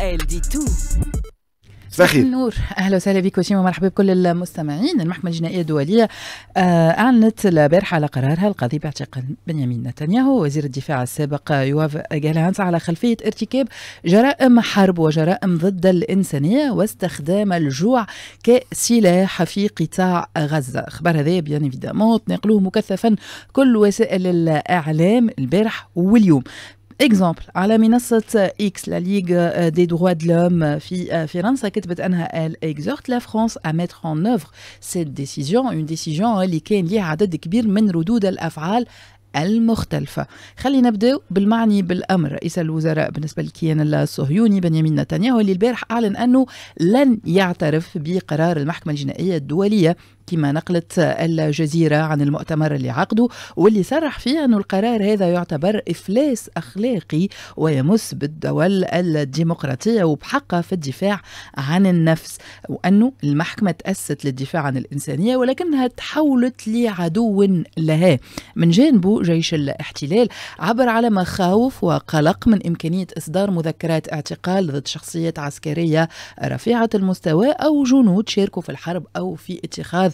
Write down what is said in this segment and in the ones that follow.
Elle dit tout. مساء النور نور اهلا وسهلا بك وسيم ومرحبا بكل المستمعين المحكمه الجنائيه الدوليه آه، اعلنت البارحه على قرارها القاضي باعتقال بنيامين نتنياهو وزير الدفاع السابق يواف جالانس على خلفيه ارتكاب جرائم حرب وجرائم ضد الانسانيه واستخدام الجوع كسلاح في قطاع غزه خبر هذا بيان ايفيدامون تناقلوه مكثفا كل وسائل الاعلام البارح واليوم اكزومبل على منصه اكس لا ليغ دي دروا دلوم لوم في فرنسا كتبت انها ال اكزورت لا فرانس ا ميتر ان اوفر سيت ديسيزيون اون ديسيزيون اللي كان ليها عدد كبير من ردود الافعال المختلفة خلينا نبدأ بالمعني بالأمر رئيس الوزراء بالنسبة للكيان الصهيوني بنيامين نتنياهو اللي البارح أعلن أنه لن يعترف بقرار المحكمة الجنائية الدولية كما نقلت الجزيرة عن المؤتمر اللي عقده واللي صرح فيه أن القرار هذا يعتبر إفلاس أخلاقي ويمس بالدول الديمقراطية وبحقها في الدفاع عن النفس وأنه المحكمة تأسست للدفاع عن الإنسانية ولكنها تحولت لعدو لها من جانبه جيش الاحتلال عبر على مخاوف وقلق من إمكانية إصدار مذكرات اعتقال ضد شخصيات عسكرية رفيعة المستوى أو جنود شاركوا في الحرب أو في اتخاذ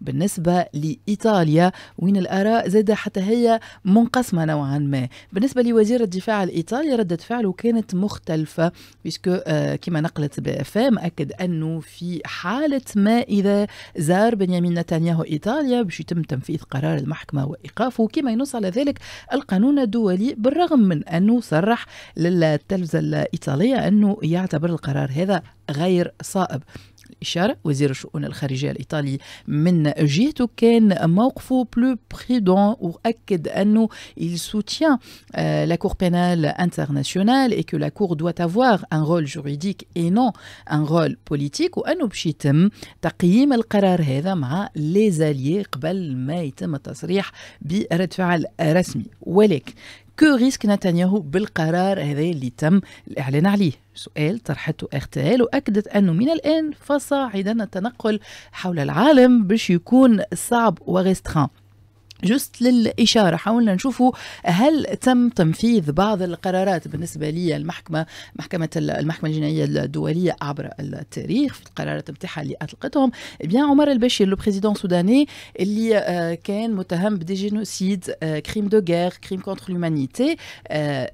بالنسبة لإيطاليا وين الآراء زادة حتى هي منقسمة نوعا ما بالنسبة لوزير الدفاع الإيطالي ردة فعله كانت مختلفة بيسكو آه، كما نقلت بأفام أكد أنه في حالة ما إذا زار بنيامين نتنياهو إيطاليا باش يتم تنفيذ قرار المحكمة وإيقافه كما ينص على ذلك القانون الدولي بالرغم من أنه صرح للتلفزة الإيطالية أنه يعتبر القرار هذا غير صائب الإشارة وزير الشؤون الخارجية الإيطالي من جهته كان موقفه بلو بريدون وأكد أنه il soutient بينال آه، la Cour pénale internationale et ان رول Cour doit ان رول rôle juridique وأنه باش يتم تقييم القرار هذا مع ليزاليي قبل ما يتم التصريح برد فعل رسمي ولكن كو ريسك نتنياهو بالقرار هذا اللي تم الاعلان عليه سؤال طرحته اختال واكدت انه من الان فصاعدا التنقل حول العالم باش يكون صعب وريستران جست للإشارة حاولنا نشوفوا هل تم تنفيذ بعض القرارات بالنسبة لي المحكمة محكمة المحكمة الجنائية الدولية عبر التاريخ في القرارات نتاعها اللي أطلقتهم إيه بيان عمر البشير لو بريزيدون سوداني اللي آه، كان متهم بدي جينوسيد كريم دو غير كريم كونتر لومانيتي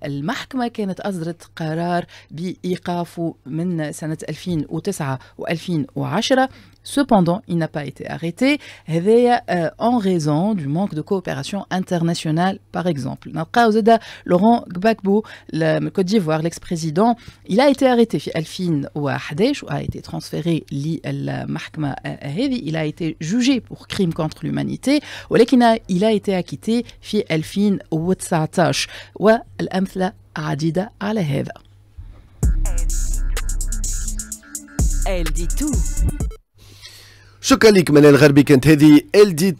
المحكمة كانت أصدرت قرار بإيقافه من سنة 2009 و2010 Cependant, il n'a pas été arrêté. آه، en raison du manque de coopération internationale, par exemple. Laurent Gbagbo, le Côte d'Ivoire, l'ex-président, il a été arrêté Alfin ou a été transféré à la il a été jugé pour crime contre l'humanité, il a été acquitté fi Alfin ou Tsatash, ou عديدة على هذا. Elle dit tout. شكرا لك منال غربي كانت هذه ال دي